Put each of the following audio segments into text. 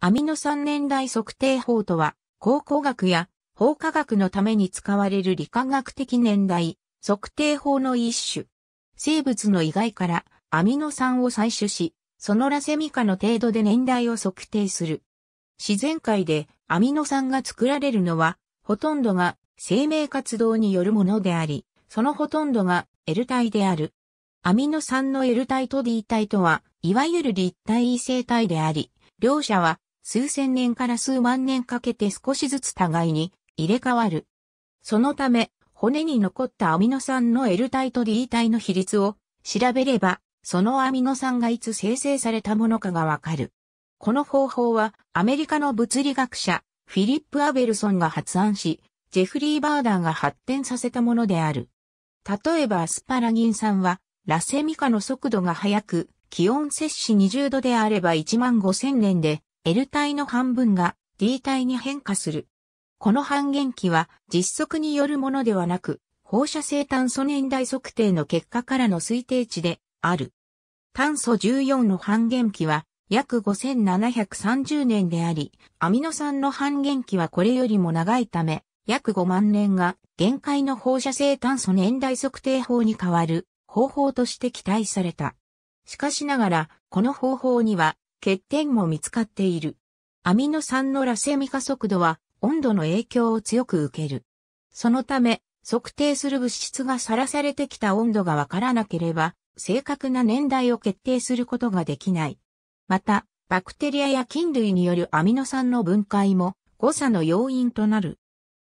アミノ酸年代測定法とは、考古学や法科学のために使われる理化学的年代測定法の一種。生物の遺骸からアミノ酸を採取し、そのラセミカの程度で年代を測定する。自然界でアミノ酸が作られるのは、ほとんどが生命活動によるものであり、そのほとんどが L 体である。アミノ酸の L 体と D 体とは、いわゆる立体異性体であり、両者は数千年から数万年かけて少しずつ互いに入れ替わる。そのため、骨に残ったアミノ酸の L 体と D 体の比率を調べれば、そのアミノ酸がいつ生成されたものかがわかる。この方法はアメリカの物理学者フィリップ・アベルソンが発案し、ジェフリー・バーダーが発展させたものである。例えばアスパラギン酸は、ラセミカの速度が速く、気温摂氏20度であれば1万5000年で L 体の半分が D 体に変化する。この半減期は実測によるものではなく、放射性炭素年代測定の結果からの推定値である。炭素14の半減期は約5730年であり、アミノ酸の半減期はこれよりも長いため、約5万年が限界の放射性炭素年代測定法に変わる方法として期待された。しかしながら、この方法には欠点も見つかっている。アミノ酸のラセミ化速度は温度の影響を強く受ける。そのため、測定する物質がさらされてきた温度がわからなければ、正確な年代を決定することができない。また、バクテリアや菌類によるアミノ酸の分解も誤差の要因となる。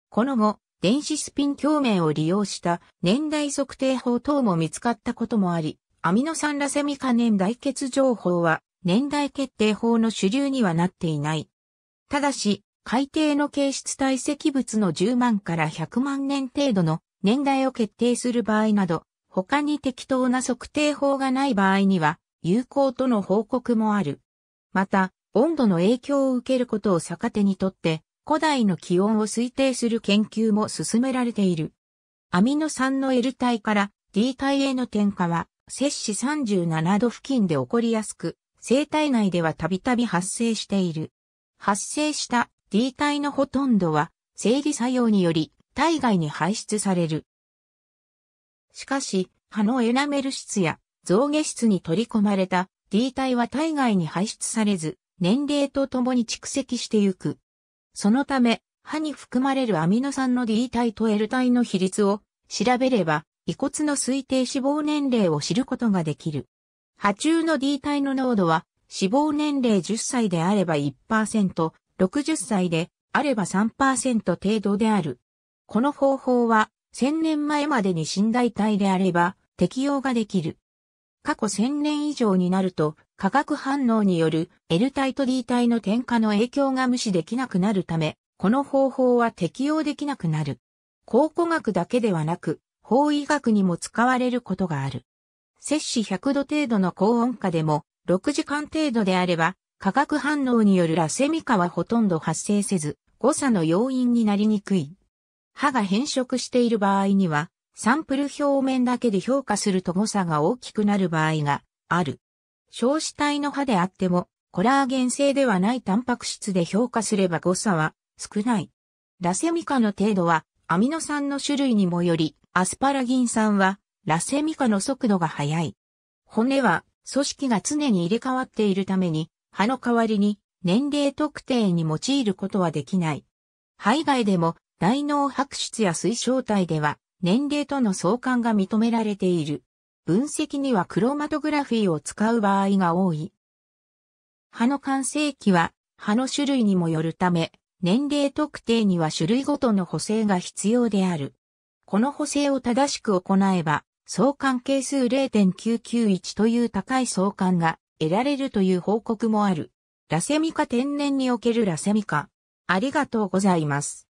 この後、電子スピン共鳴を利用した年代測定法等も見つかったこともあり、アミノ酸ラセミ化年代欠情報は年代決定法の主流にはなっていない。ただし、海底の形質堆積物の10万から100万年程度の年代を決定する場合など、他に適当な測定法がない場合には、有効との報告もある。また、温度の影響を受けることを逆手にとって、古代の気温を推定する研究も進められている。アミノ酸の L 体から D 体への転化は、摂氏37度付近で起こりやすく、生体内ではたびたび発生している。発生した D 体のほとんどは生理作用により体外に排出される。しかし、歯のエナメル質や増下質に取り込まれた D 体は体外に排出されず、年齢とともに蓄積してゆく。そのため、歯に含まれるアミノ酸の D 体と L 体の比率を調べれば、遺骨の推定死亡年齢を知ることができる。波中の D 体の濃度は死亡年齢10歳であれば1%、60歳であれば3%程度である。この方法は1000年前までに信頼体であれば適用ができる。過去1000年以上になると化学反応による L 体と D 体の点火の影響が無視できなくなるため、この方法は適用できなくなる。考古学だけではなく、法医学にも使われることがある。摂氏100度程度の高温下でも、6時間程度であれば、化学反応によるラセミカはほとんど発生せず、誤差の要因になりにくい。歯が変色している場合には、サンプル表面だけで評価すると誤差が大きくなる場合がある。小子体の歯であっても、コラーゲン性ではないタンパク質で評価すれば誤差は少ない。ラセミカの程度はアミノ酸の種類にもより、アスパラギン酸はラセミカの速度が速い。骨は組織が常に入れ替わっているために、歯の代わりに年齢特定に用いることはできない。肺外でも大脳白質や水晶体では年齢との相関が認められている。分析にはクロマトグラフィーを使う場合が多い。歯の完成期は歯の種類にもよるため、年齢特定には種類ごとの補正が必要である。この補正を正しく行えば、相関係数0.991という高い相関が得られるという報告もある。ラセミカ天然におけるラセミカ。ありがとうございます。